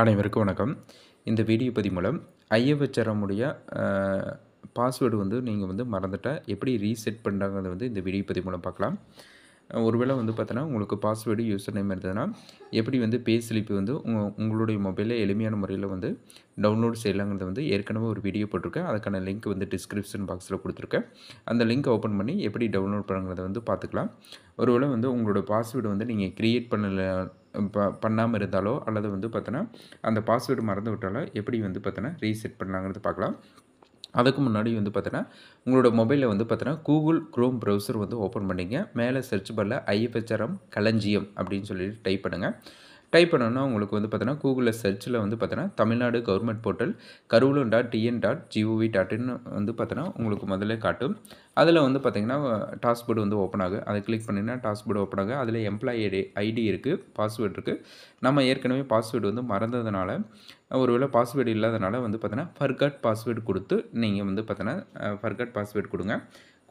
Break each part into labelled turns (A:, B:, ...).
A: அனைவருக்கும் வணக்கம் இந்த வீடியோ பதிவு மூலம் ஐயவச்சரமுடைய பாஸ்வேர்டு வந்து நீங்கள் வந்து மறந்துட்டால் எப்படி ரீசெட் பண்ணுறாங்கிறது வந்து இந்த வீடியோ பதி மூலம் பார்க்கலாம் ஒருவேளை வந்து பார்த்தோன்னா உங்களுக்கு பாஸ்வேர்டு யூசர் நேம் இருந்ததுன்னா எப்படி வந்து பே வந்து உங்களுடைய மொபைலில் எளிமையான முறையில் வந்து டவுன்லோட் செய்யலாங்கிறது வந்து ஏற்கனவே ஒரு வீடியோ போட்டிருக்கேன் அதுக்கான லிங்க் வந்து டிஸ்கிரிப்ஷன் பாக்ஸில் கொடுத்துருக்கேன் அந்த லிங்க் ஓப்பன் பண்ணி எப்படி டவுன்லோட் பண்ணுறத வந்து பார்த்துக்கலாம் ஒருவேளை வந்து உங்களோட பாஸ்வேர்டு வந்து நீங்கள் க்ரியேட் பண்ணல ப பண்ணாமல் இருந்தாலோ அல்லது வந்து பார்த்தோன்னா அந்த பாஸ்வேர்டு மறந்து விட்டாலோ எப்படி வந்து பார்த்தோன்னா ரீசெட் பண்ணலாங்கிறது பார்க்கலாம் அதுக்கு முன்னாடி வந்து பார்த்தோன்னா உங்களோட மொபைலில் வந்து பார்த்தோன்னா கூகுள் க்ரோம் ப்ரௌசர் வந்து ஓப்பன் பண்ணிங்க மேலே சர்ச் பண்ணல ஐஎஃப்ஹெச்ஆர்எம் களஞ்சியம் அப்படின்னு சொல்லிட்டு டைப் பண்ணுங்கள் டைப் பண்ணோன்னா உங்களுக்கு வந்து பார்த்தீங்கன்னா கூகுளில் சர்ச்சில் வந்து பார்த்தீங்கன்னா Tamil Nadu government portal Karuvoolam dot T N dot G O V dot in வந்து பார்த்தோன்னா உங்களுக்கு முதல்ல காட்டும் அதில் வந்து பார்த்திங்கன்னா டாஸ்போர்ட் வந்து ஓப்பன் ஆகும் அதை கிளிக் பண்ணிங்கன்னா டாஸ்போர்டு ஓப்பன் ஆகும் அதில் எம்ப்ளாயி ஐடி ஐடி இருக்குது பாஸ்வேர்டு இருக்குது நம்ம ஏற்கனவே பாஸ்வேர்டு வந்து மறந்ததுனால ஒருவேளை பாஸ்வேர்டு இல்லாதனால வந்து பார்த்தோன்னா ஃபர்கட் பாஸ்வேர்டு கொடுத்து நீங்கள் வந்து பார்த்தோன்னா ஃபர்கட் பாஸ்வேர்டு கொடுங்க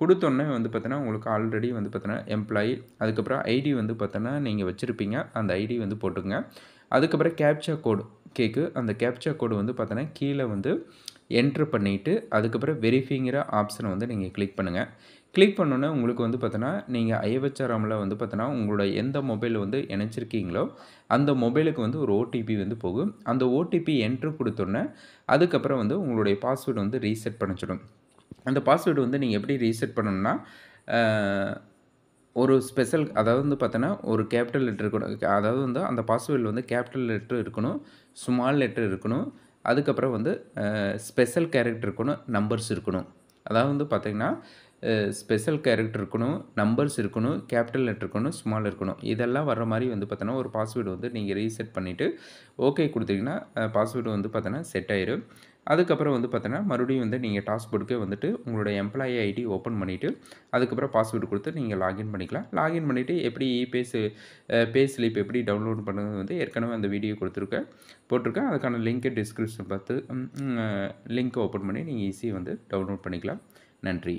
A: கொடுத்தோன்னே வந்து பார்த்தினா உங்களுக்கு ஆல்ரெடி வந்து பார்த்தோன்னா எம்ப்ளாயி அதுக்கப்புறம் ஐடி வந்து பார்த்தோன்னா நீங்கள் வச்சுருப்பீங்க அந்த ஐடி வந்து போட்டுங்க அதுக்கப்புறம் கேப்சா கோடு கேக்கு அந்த கேப்சா கோடு வந்து பார்த்தோன்னா கீழே வந்து என்ட்ரு பண்ணிவிட்டு அதுக்கப்புறம் வெரிஃபிங்கிற ஆப்ஷனை வந்து நீங்கள் கிளிக் பண்ணுங்கள் கிளிக் பண்ணோன்னே உங்களுக்கு வந்து பார்த்தோன்னா நீங்கள் ஐவச்சாராமில் வந்து பார்த்தோன்னா உங்களோட எந்த மொபைல் வந்து இணைச்சிருக்கீங்களோ அந்த மொபைலுக்கு வந்து ஒரு ஓடிபி வந்து போகும் அந்த ஓடிபி என்ட்ரு கொடுத்தோன்னே அதுக்கப்புறம் வந்து உங்களுடைய பாஸ்வேர்டு வந்து ரீசெட் பண்ணிச்சிடும் அந்த பாஸ்வேர்டு வந்து நீங்கள் எப்படி ரீசெட் பண்ணணும்னா ஒரு ஸ்பெஷல் அதாவது வந்து பார்த்தோன்னா ஒரு கேபிட்டல் லெட்டர் கூட அதாவது வந்து அந்த பாஸ்வேர்டில் வந்து கேபிட்டல் லெட்டர் இருக்கணும் ஸ்மால் லெட்டர் இருக்கணும் அதுக்கப்புறம் வந்து ஸ்பெஷல் கேரக்டர் இருக்கணும் நம்பர்ஸ் இருக்கணும் அதாவது வந்து பார்த்திங்கன்னா ஸ்பெஷல் கேரக்டர் இருக்கணும் நம்பர்ஸ் இருக்கணும் கேபிட்டல் லெட்டர் இருக்கணும் ஸ்மால் இருக்கணும் இதெல்லாம் வர மாதிரி வந்து பார்த்தோன்னா ஒரு பாஸ்வேர்டு வந்து நீங்கள் ரீசெட் பண்ணிவிட்டு ஓகே கொடுத்தீங்கன்னா பாஸ்வேர்டு வந்து பார்த்தோன்னா செட் ஆயிடும் அதுக்கப்புறம் வந்து பார்த்தோன்னா மறுபடியும் வந்து நீங்கள் டாஸ்போர்டுக்கே வந்துட்டு உங்களோட எம்ப்ளாயி ஐடி ஓப்பன் பண்ணிவிட்டு அதுக்கப்புறம் பாஸ்வேர்டு கொடுத்து நீங்கள் லாகின் பண்ணிக்கலாம் லாகின் பண்ணிவிட்டு எப்படி இபேஸு பே ஸ்லிப் எப்படி டவுன்லோட் பண்ணுறது வந்து ஏற்கனவே அந்த வீடியோ கொடுத்துருக்கேன் போட்டிருக்கேன் அதுக்கான லிங்க்கை டிஸ்கிரிப்ஷன் பார்த்து லிங்க்கை ஓப்பன் பண்ணி நீங்கள் ஈஸியாக வந்து டவுன்லோட் பண்ணிக்கலாம் நன்றி